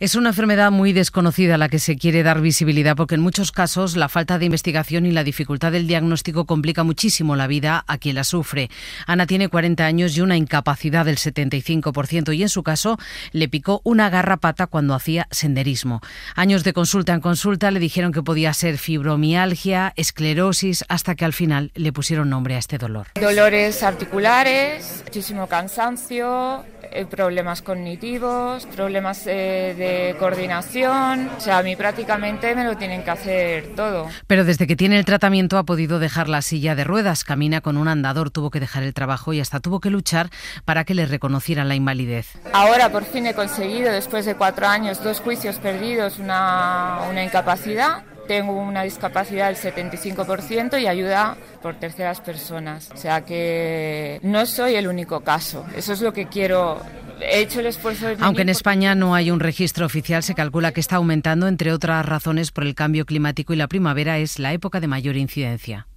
Es una enfermedad muy desconocida a la que se quiere dar visibilidad porque en muchos casos la falta de investigación y la dificultad del diagnóstico complica muchísimo la vida a quien la sufre. Ana tiene 40 años y una incapacidad del 75% y en su caso le picó una garrapata cuando hacía senderismo. Años de consulta en consulta le dijeron que podía ser fibromialgia, esclerosis, hasta que al final le pusieron nombre a este dolor. Dolores articulares, muchísimo cansancio, eh, problemas cognitivos, problemas eh, de coordinación. O sea, a mí prácticamente me lo tienen que hacer todo. Pero desde que tiene el tratamiento ha podido dejar la silla de ruedas, camina con un andador, tuvo que dejar el trabajo y hasta tuvo que luchar para que le reconocieran la invalidez. Ahora por fin he conseguido, después de cuatro años, dos juicios perdidos, una, una incapacidad tengo una discapacidad del 75% y ayuda por terceras personas. O sea que no soy el único caso. Eso es lo que quiero aunque en España no hay un registro oficial, se calcula que está aumentando, entre otras razones, por el cambio climático y la primavera es la época de mayor incidencia.